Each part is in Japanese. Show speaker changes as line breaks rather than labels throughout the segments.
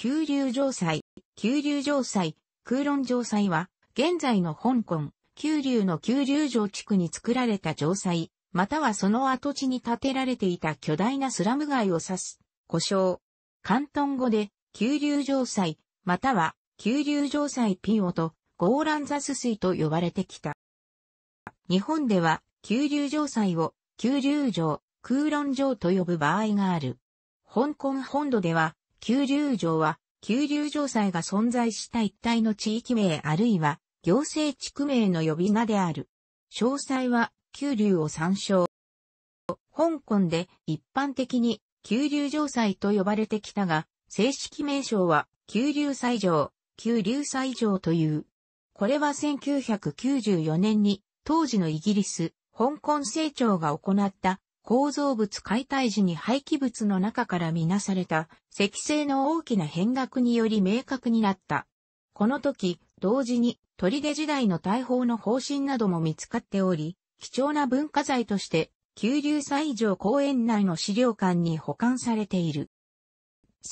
急流城塞、急流城塞、空論城塞は、現在の香港、急流の急流城地区に作られた城塞、またはその跡地に建てられていた巨大なスラム街を指す、故障。関東語で、急流城塞、または、急流城塞ピオと、ゴーランザス水と呼ばれてきた。日本では、急流城塞を、急流城、空論城と呼ぶ場合がある。香港本土では、急流城は、急流城祭が存在した一帯の地域名あるいは、行政地区名の呼び名である。詳細は、急流を参照。香港で一般的に、急流城祭と呼ばれてきたが、正式名称は、急流祭城、急流祭城という。これは1994年に、当時のイギリス、香港政庁が行った構造物解体時に廃棄物の中から見なされた、石製の大きな変額により明確になった。この時、同時に、砦時代の大砲の方針なども見つかっており、貴重な文化財として、九流西城公園内の資料館に保管されている。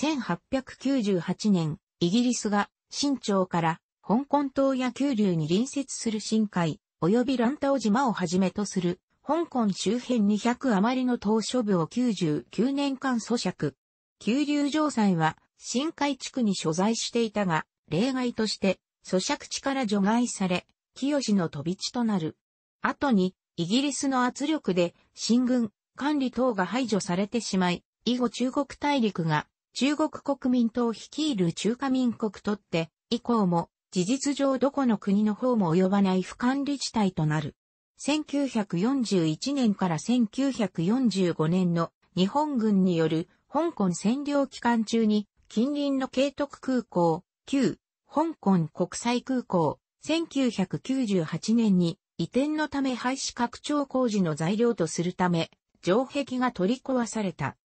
1898年、イギリスが、新朝から、香港島や九流に隣接する深海、及び乱島島をはじめとする香港周辺200余りの島嶼部を99年間咀嚼。九流城塞は深海地区に所在していたが、例外として咀嚼地から除外され、清の飛び地となる。後に、イギリスの圧力で、新軍、管理等が排除されてしまい、以後中国大陸が、中国国民党率いる中華民国とって、以降も、事実上どこの国の方も及ばない不管理地帯となる。1941年から1945年の日本軍による香港占領期間中に近隣の慶徳空港、旧香港国際空港、1998年に移転のため廃止拡張工事の材料とするため、城壁が取り壊された。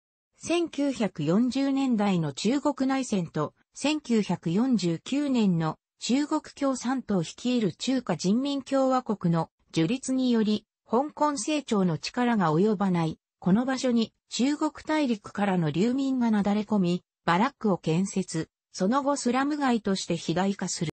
1940年代の中国内戦と1949年の中国共産党率いる中華人民共和国の樹立により、香港成長の力が及ばない、この場所に中国大陸からの流民がなだれ込み、バラックを建設、その後スラム街として肥大化する。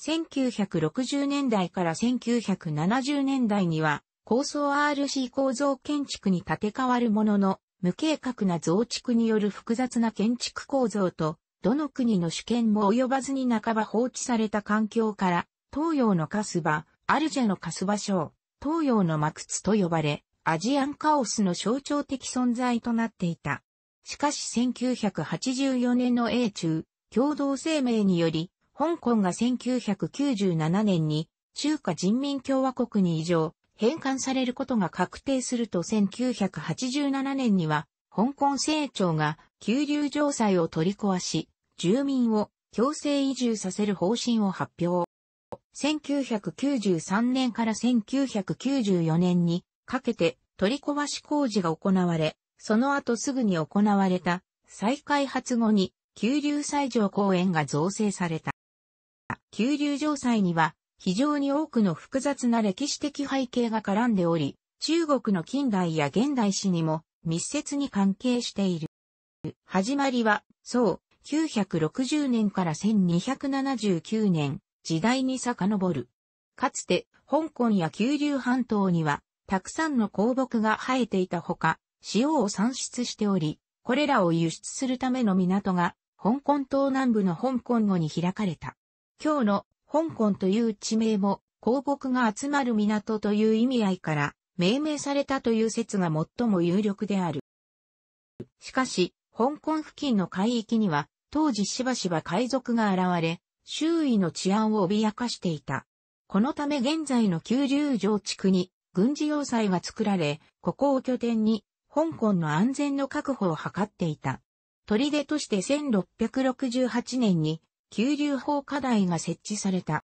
1960年代から1970年代には、高層 RC 構造建築に建て替わるものの、無計画な増築による複雑な建築構造と、どの国の主権も及ばずに半ば放置された環境から、東洋のカスバ、アルジャのカスバ省、東洋のマクツと呼ばれ、アジアンカオスの象徴的存在となっていた。しかし1984年の英中共同声明により、香港が1997年に中華人民共和国に移譲、返還されることが確定すると1987年には、香港政庁が急流城塞を取り壊し、住民を強制移住させる方針を発表。1993年から1994年にかけて取り壊し工事が行われ、その後すぐに行われた再開発後に急流祭場公園が造成された。急流城祭には非常に多くの複雑な歴史的背景が絡んでおり、中国の近代や現代史にも密接に関係している。始まりは、そう、960年から1279年、時代に遡る。かつて、香港や九龍半島には、たくさんの香木が生えていたほか、塩を産出しており、これらを輸出するための港が、香港島南部の香港後に開かれた。今日の香港という地名も、香木が集まる港という意味合いから、命名されたという説が最も有力である。しかし、香港付近の海域には、当時しばしば海賊が現れ、周囲の治安を脅かしていた。このため現在の九龍城地区に軍事要塞が作られ、ここを拠点に香港の安全の確保を図っていた。砦として1668年に九龍法課題が設置された。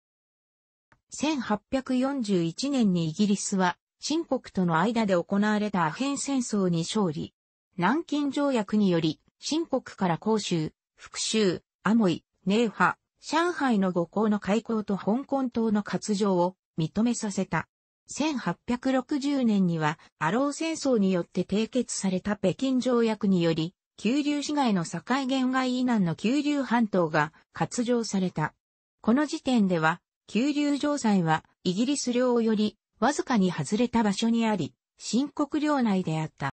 1841年にイギリスは、新国との間で行われたアヘン戦争に勝利。南京条約により、新国から公州、福州、アモイ、寧波、上海の五港の開港と香港島の割譲を認めさせた。1860年には、アロー戦争によって締結された北京条約により、九流市街の境限外以南の九流半島が割譲された。この時点では、九流城塞はイギリス領よりわずかに外れた場所にあり、新国領内であった。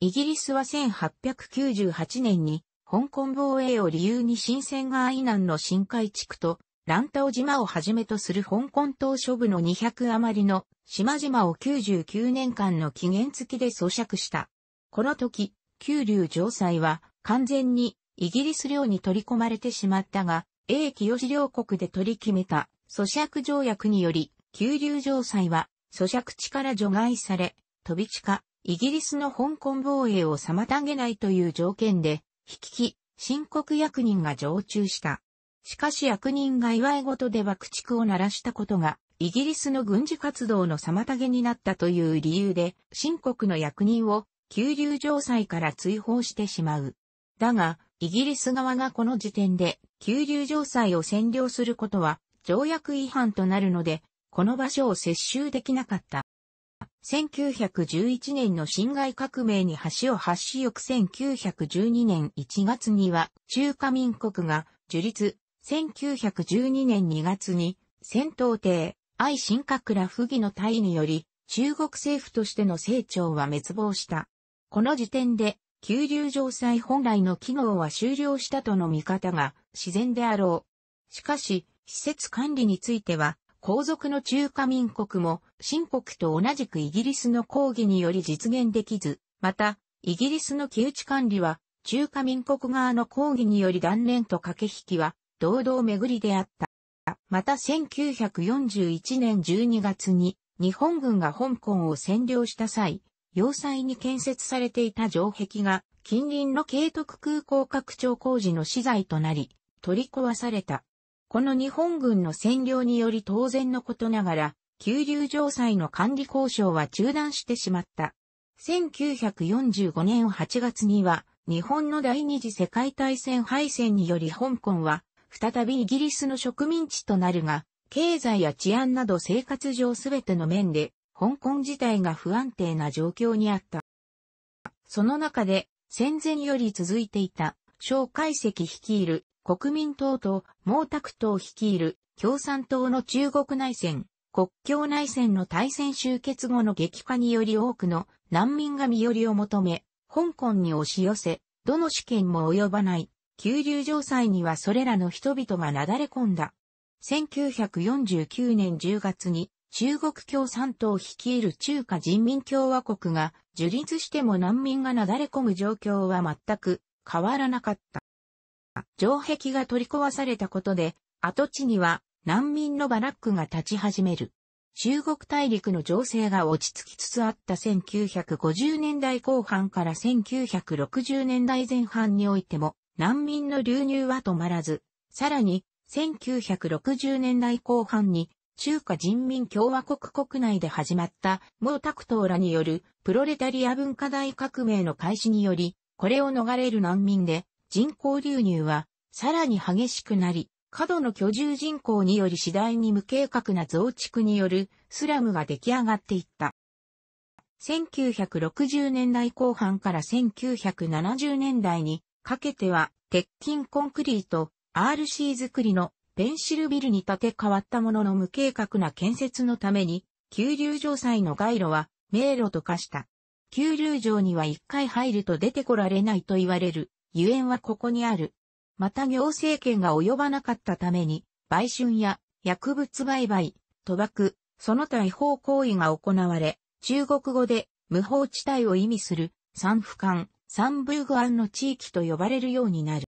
イギリスは1898年に香港防衛を理由に新鮮が愛南の深海地区と、乱ン島をはじめとする香港島諸部の200余りの島々を99年間の期限付きで咀嚼した。この時、九龍城塞は完全にイギリス領に取り込まれてしまったが、英清両国で取り決めた咀嚼条約により、九龍城塞は咀嚼地から除外され、飛び地か、イギリスの香港防衛を妨げないという条件で、き、申告役人が常駐した。しかし役人が祝い事で爆竹を鳴らしたことが、イギリスの軍事活動の妨げになったという理由で、新国の役人を、急流城塞から追放してしまう。だが、イギリス側がこの時点で、急流城塞を占領することは、条約違反となるので、この場所を接収できなかった。1911年の辛亥革命に橋を発し翌1912年1月には中華民国が樹立、1912年2月に戦闘艇、愛新閣ら不義の隊により中国政府としての成長は滅亡した。この時点で、急流城塞本来の機能は終了したとの見方が自然であろう。しかし、施設管理については、皇族の中華民国も、新国と同じくイギリスの抗議により実現できず、また、イギリスの窮地管理は、中華民国側の抗議により断念と駆け引きは、堂々巡りであった。また1941年12月に、日本軍が香港を占領した際、要塞に建設されていた城壁が、近隣の慶徳空港拡張工事の資材となり、取り壊された。この日本軍の占領により当然のことながら、九流城塞の管理交渉は中断してしまった。1945年8月には、日本の第二次世界大戦敗戦により香港は、再びイギリスの植民地となるが、経済や治安など生活上すべての面で、香港自体が不安定な状況にあった。その中で、戦前より続いていた、蒋介石率いる国民党と毛沢東率いる共産党の中国内戦、国境内戦の大戦終結後の激化により多くの難民が身寄りを求め、香港に押し寄せ、どの試験も及ばない、急流城塞にはそれらの人々がなだれ込んだ。1949年10月に中国共産党率いる中華人民共和国が樹立しても難民がなだれ込む状況は全く変わらなかった。城壁が取り壊されたことで、跡地には難民のバラックが立ち始める。中国大陸の情勢が落ち着きつつあった1950年代後半から1960年代前半においても難民の流入は止まらず、さらに1960年代後半に中華人民共和国国内で始まった毛沢東らによるプロレタリア文化大革命の開始により、これを逃れる難民で人口流入はさらに激しくなり、過度の居住人口により次第に無計画な増築によるスラムが出来上がっていった。1960年代後半から1970年代にかけては鉄筋コンクリート RC 作りのペンシルビルに建て替わったものの無計画な建設のために、急流城際の街路は迷路と化した。急流城には一回入ると出てこられないと言われるゆえんはここにある。また行政権が及ばなかったために、売春や薬物売買、賭博、その他違法行為が行われ、中国語で無法地帯を意味する三府間、三ブーグアンの地域と呼ばれるようになる。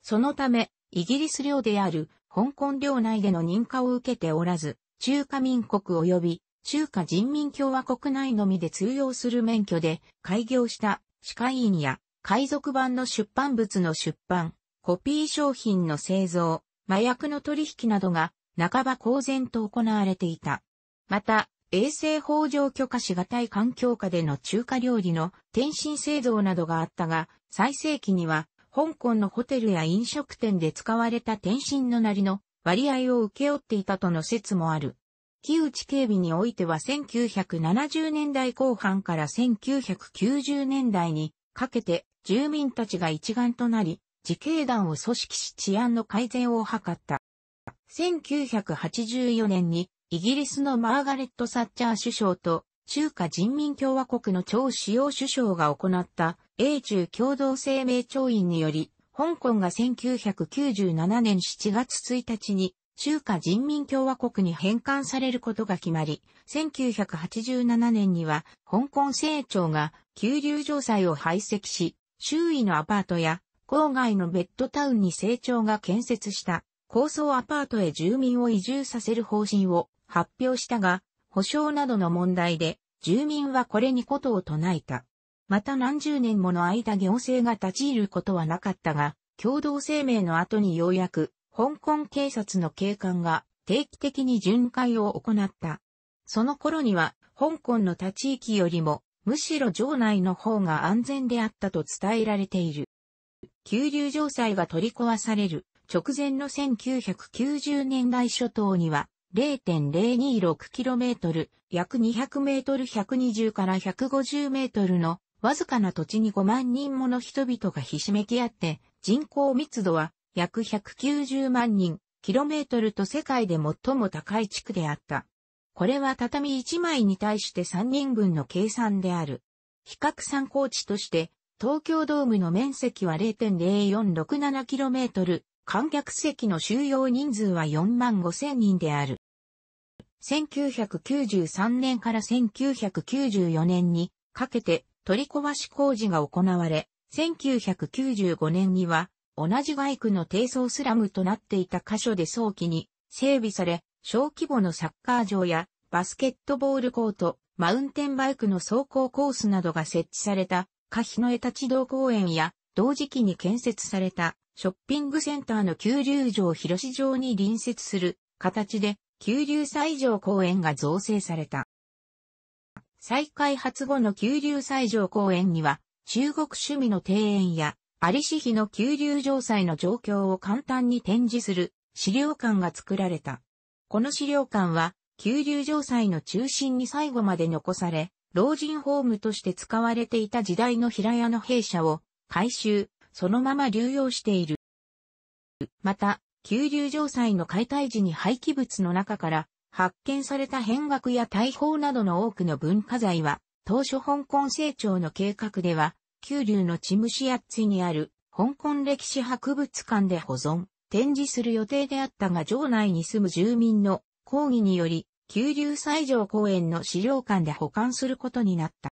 そのため、イギリス領である香港領内での認可を受けておらず、中華民国及び中華人民共和国内のみで通用する免許で開業した歯科医院や海賊版の出版物の出版、コピー商品の製造、麻薬の取引などが半ば公然と行われていた。また、衛生法上許可しがたい環境下での中華料理の転身製造などがあったが、最盛期には、香港のホテルや飲食店で使われた転身のなりの割合を受け負っていたとの説もある。木内警備においては1970年代後半から1990年代にかけて住民たちが一丸となり、自警団を組織し治安の改善を図った。1984年にイギリスのマーガレット・サッチャー首相と中華人民共和国の超主要首相が行った英中共同声明調印により、香港が1997年7月1日に中華人民共和国に返還されることが決まり、1987年には香港政庁が急流城塞を排斥し、周囲のアパートや郊外のベッドタウンに成長が建設した高層アパートへ住民を移住させる方針を発表したが、保障などの問題で住民はこれにことを唱えた。また何十年もの間行政が立ち入ることはなかったが、共同声明の後にようやく香港警察の警官が定期的に巡回を行った。その頃には香港の他地域よりもむしろ城内の方が安全であったと伝えられている。急流城塞が取り壊される直前の1990年代初頭には 0.026km 約 200m120 から 150m のわずかな土地に5万人もの人々がひしめき合って人口密度は約190万人キロメートルと世界で最も高い地区であった。これは畳1枚に対して3人分の計算である。比較参考値として、東京ドームの面積は 0.0467km、観客席の収容人数は4万5千人である。1993年から1994年にかけて取り壊し工事が行われ、1995年には同じ外区の低層スラムとなっていた箇所で早期に整備され、小規模のサッカー場やバスケットボールコート、マウンテンバイクの走行コースなどが設置された、カヒノエタ地道公園や、同時期に建設された、ショッピングセンターの急流城広市場に隣接する形で、急流西城公園が造成された。再開発後の急流西城公園には、中国趣味の庭園や、ありし日の急流城祭の状況を簡単に展示する資料館が作られた。この資料館は、旧流城塞の中心に最後まで残され、老人ホームとして使われていた時代の平屋の弊社を改修、そのまま流用している。また、旧流城塞の解体時に廃棄物の中から発見された変額や大砲などの多くの文化財は、当初香港成長の計画では、旧流のチムシアッツィにある香港歴史博物館で保存。展示する予定であったが城内に住む住民の抗議により、九流西条公園の資料館で保管することになった。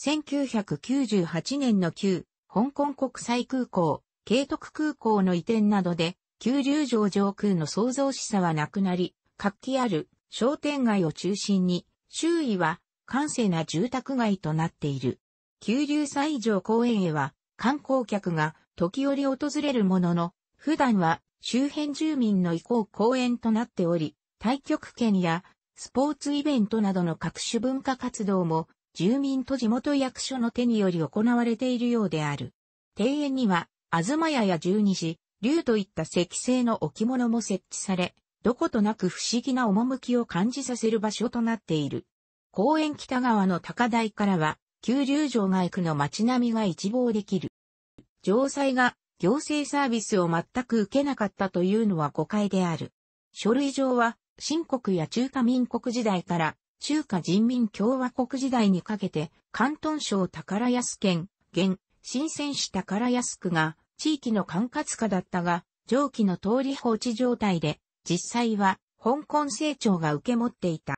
1998年の旧、香港国際空港、慶徳空港の移転などで、九流城上空の創造しさはなくなり、活気ある商店街を中心に、周囲は閑静な住宅街となっている。九流西条公園へは観光客が時折訪れるものの、普段は周辺住民の意向公園となっており、対極拳やスポーツイベントなどの各種文化活動も住民と地元役所の手により行われているようである。庭園には、東屋や十二時、竜といった石製の置物も設置され、どことなく不思議な趣を感じさせる場所となっている。公園北側の高台からは、旧竜城外区の街並みが一望できる。城塞が行政サービスを全く受けなかったというのは誤解である。書類上は、新国や中華民国時代から、中華人民共和国時代にかけて、関東省宝安県、現、新鮮市宝安区が、地域の管轄下だったが、上記の通り放置状態で、実際は、香港成長が受け持っていた。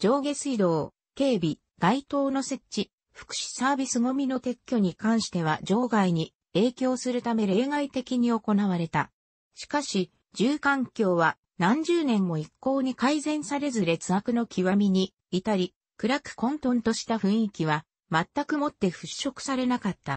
上下水道、警備、街灯の設置、福祉サービスごみの撤去に関しては場外に影響するため例外的に行われた。しかし、住環境は何十年も一向に改善されず劣悪の極みに至り、暗く混沌とした雰囲気は全くもって払拭されなかった。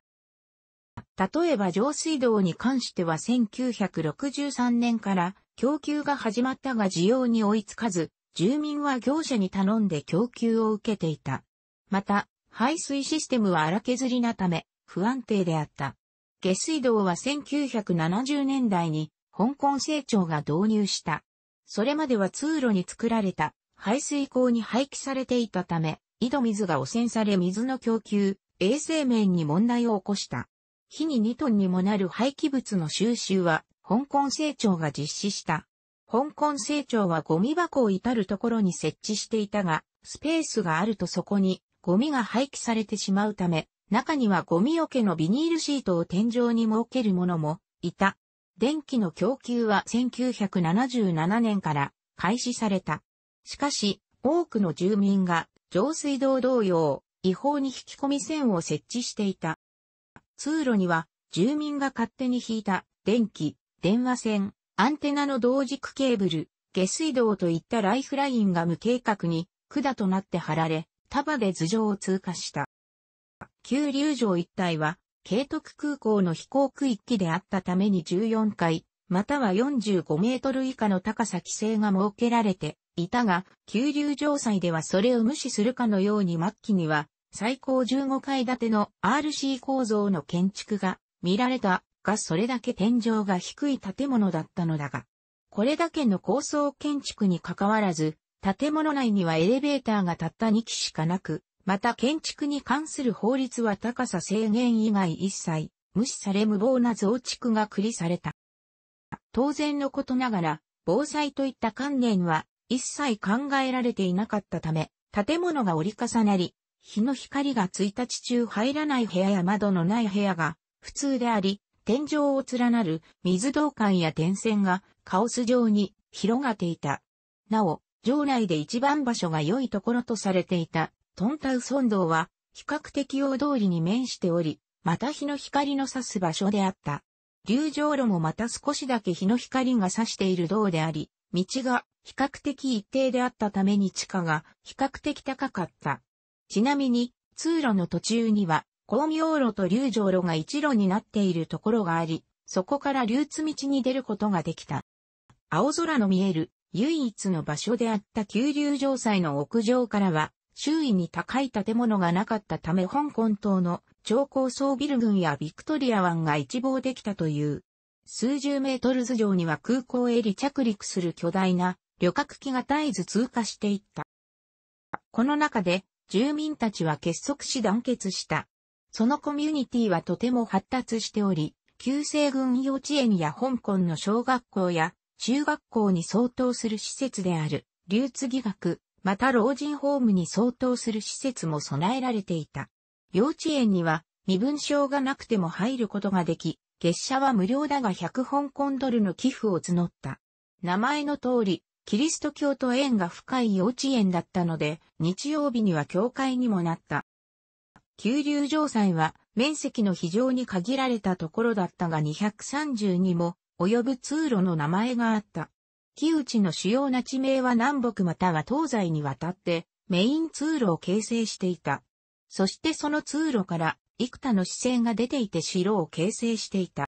例えば上水道に関しては1963年から供給が始まったが需要に追いつかず、住民は業者に頼んで供給を受けていた。また、排水システムは荒削りなため不安定であった。下水道は1970年代に香港成長が導入した。それまでは通路に作られた排水溝に廃棄されていたため、井戸水が汚染され水の供給、衛生面に問題を起こした。火に2トンにもなる廃棄物の収集は、香港成長が実施した。香港成長はゴミ箱を至るところに設置していたが、スペースがあるとそこにゴミが廃棄されてしまうため、中にはゴミ桶のビニールシートを天井に設けるものもいた。電気の供給は1977年から開始された。しかし、多くの住民が上水道同様、違法に引き込み線を設置していた。通路には住民が勝手に引いた電気、電話線、アンテナの同軸ケーブル、下水道といったライフラインが無計画に管となって張られ、束で頭上を通過した。旧流城一帯は、慶徳空港の飛行区域であったために14階、または45メートル以下の高さ規制が設けられていたが、急流城祭ではそれを無視するかのように末期には、最高15階建ての RC 構造の建築が見られたがそれだけ天井が低い建物だったのだが、これだけの高層建築に関わらず、建物内にはエレベーターがたった2基しかなく、また建築に関する法律は高さ制限以外一切無視され無謀な増築が繰りされた。当然のことながら、防災といった観念は一切考えられていなかったため、建物が折り重なり、日の光が1日中入らない部屋や窓のない部屋が普通であり、天井を連なる水道管や電線がカオス状に広がっていた。なお、城内で一番場所が良いところとされていたトンタウ村道は、比較的大通りに面しており、また日の光の差す場所であった。流浄路もまた少しだけ日の光が差している道であり、道が比較的一定であったために地価が比較的高かった。ちなみに、通路の途中には、光明路と流浄路が一路になっているところがあり、そこから流通道に出ることができた。青空の見える唯一の場所であった急流城塞の屋上からは、周囲に高い建物がなかったため香港島の超高層ビル群やビクトリア湾が一望できたという。数十メートル頭上には空港へ離着陸する巨大な旅客機が絶えず通過していった。この中で住民たちは結束し団結した。そのコミュニティはとても発達しており、旧西軍幼稚園や香港の小学校や中学校に相当する施設である、流通義学、また老人ホームに相当する施設も備えられていた。幼稚園には身分証がなくても入ることができ、月謝は無料だが100香港ドルの寄付を募った。名前の通り、キリスト教と縁が深い幼稚園だったので、日曜日には教会にもなった。急流城塞は面積の非常に限られたところだったが232も及ぶ通路の名前があった。木内の主要な地名は南北または東西にわたってメイン通路を形成していた。そしてその通路から幾多の支線が出ていて城を形成していた。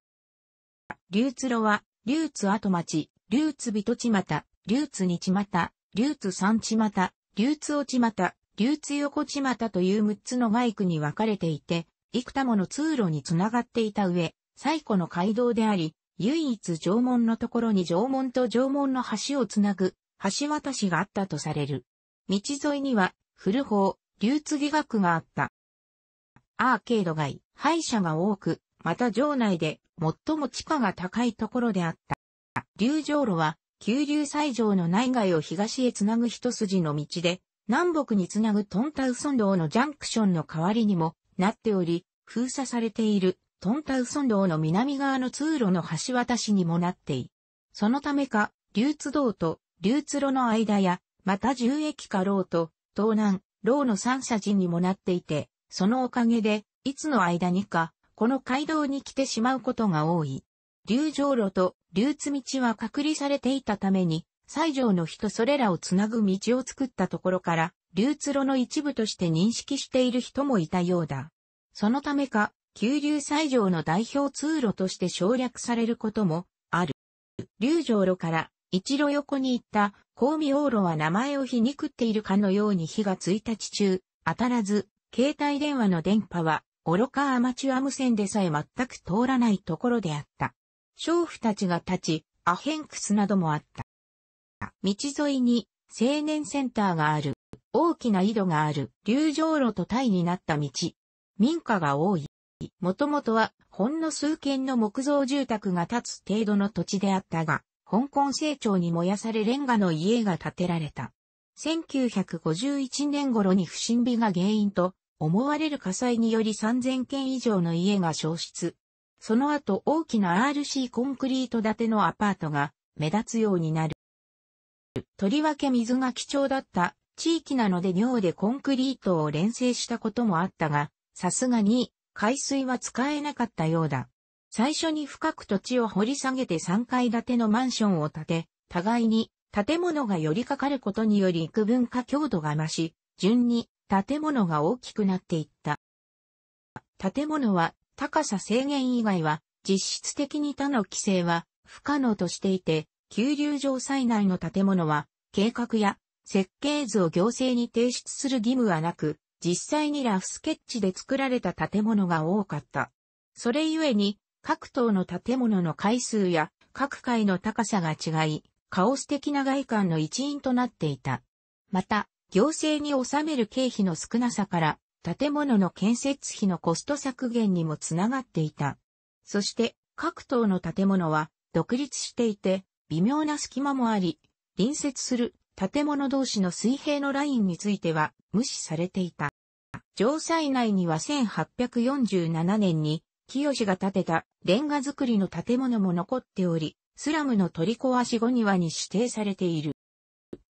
流通路は、流通後町、流通人地股、流通日又、流通三地又、流通落ち股、流通横地又という6つの街区に分かれていて、幾多もの通路につながっていた上、最古の街道であり、唯一縄文のところに縄文と縄文の橋をつなぐ橋渡しがあったとされる。道沿いには古法、流継学があった。アーケード街、敗者が多く、また城内で最も地価が高いところであった。流城路は、急流西城の内外を東へつなぐ一筋の道で、南北につなぐトンタウソン道のジャンクションの代わりにもなっており、封鎖されているトンタウソン道の南側の通路の橋渡しにもなってい。そのためか、流通道と流通路の間や、また重駅かロうと、東南、ローの三社寺にもなっていて、そのおかげで、いつの間にか、この街道に来てしまうことが多い。流上路と流通道は隔離されていたために、西条の人それらをつなぐ道を作ったところから、流通路の一部として認識している人もいたようだ。そのためか、急流斎場の代表通路として省略されることもある。流城路から一路横に行った味往路は名前を皮肉っているかのように火が1日中、当たらず、携帯電話の電波は愚かアマチュア無線でさえ全く通らないところであった。娼婦たちが立ち、アヘンクスなどもあった。道沿いに青年センターがある。大きな井戸がある。流城路と対になった道。民家が多い。もともとはほんの数軒の木造住宅が建つ程度の土地であったが、香港成長に燃やされレンガの家が建てられた。1951年頃に不審火が原因と思われる火災により3000軒以上の家が消失。その後大きな RC コンクリート建てのアパートが目立つようになる。とりわけ水が貴重だった地域なので尿でコンクリートを連成したこともあったが、さすがに海水は使えなかったようだ。最初に深く土地を掘り下げて3階建てのマンションを建て、互いに建物が寄りかかることにより幾分か強度が増し、順に建物が大きくなっていった。建物は高さ制限以外は実質的に他の規制は不可能としていて、急流状災内の建物は計画や設計図を行政に提出する義務はなく、実際にラフスケッチで作られた建物が多かった。それゆえに、各棟の建物の階数や各階の高さが違い、カオス的な外観の一因となっていた。また、行政に収める経費の少なさから、建物の建設費のコスト削減にもつながっていた。そして、各棟の建物は独立していて、微妙な隙間もあり、隣接する建物同士の水平のラインについては無視されていた。城塞内には1847年に清が建てたレンガ造りの建物も残っており、スラムの取り壊し後にはに指定されている。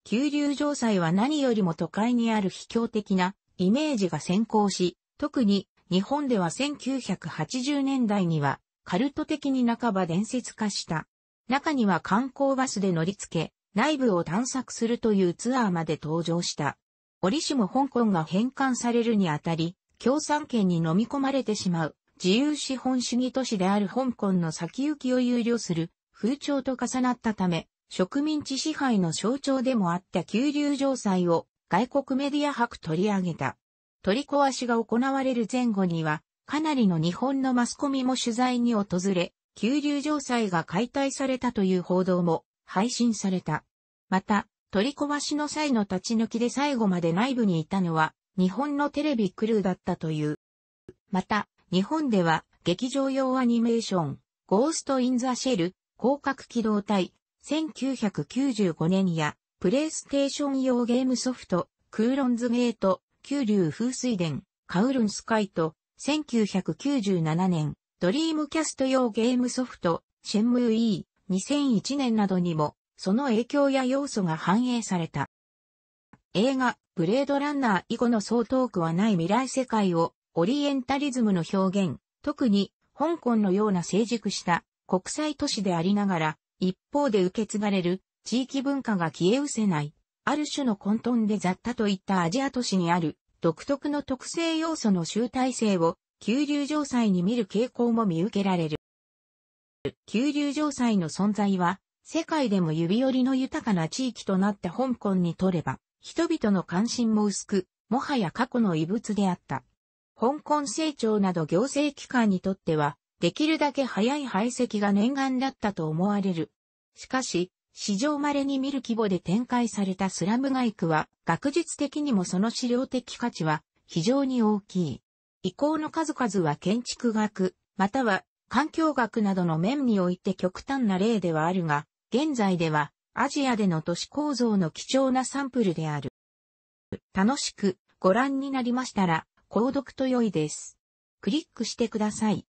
急流城塞は何よりも都会にある秘境的なイメージが先行し、特に日本では1980年代にはカルト的に半ば伝説化した。中には観光バスで乗り付け、内部を探索するというツアーまで登場した。折しも香港が返還されるにあたり、共産圏に飲み込まれてしまう、自由資本主義都市である香港の先行きを憂慮する風潮と重なったため、植民地支配の象徴でもあった急流城塞を外国メディア博取り上げた。取り壊しが行われる前後には、かなりの日本のマスコミも取材に訪れ、急流城塞が解体されたという報道も配信された。また、取り壊しの際の立ち抜きで最後まで内部にいたのは、日本のテレビクルーだったという。また、日本では、劇場用アニメーション、ゴースト・イン・ザ・シェル、広角機動隊、1995年や、プレイステーション用ゲームソフト、クーロンズゲート、九流風水伝、カウルンスカイと、1997年、ドリームキャスト用ゲームソフト、シェンムーイー、2001年などにも、その影響や要素が反映された。映画、ブレードランナー以後のそう遠くはない未来世界を、オリエンタリズムの表現、特に、香港のような成熟した国際都市でありながら、一方で受け継がれる地域文化が消え失せない、ある種の混沌で雑多といったアジア都市にある独特の特性要素の集大成を急流状態に見る傾向も見受けられる。九龍城塞の存在は、世界でも指折りの豊かな地域となった香港にとれば、人々の関心も薄く、もはや過去の遺物であった。香港成長など行政機関にとっては、できるだけ早い排斥が念願だったと思われる。しかし、史上稀に見る規模で展開されたスラム街区は、学術的にもその資料的価値は非常に大きい。遺構の数々は建築学、または環境学などの面において極端な例ではあるが、現在ではアジアでの都市構造の貴重なサンプルである。楽しくご覧になりましたら、購読と良いです。クリックしてください。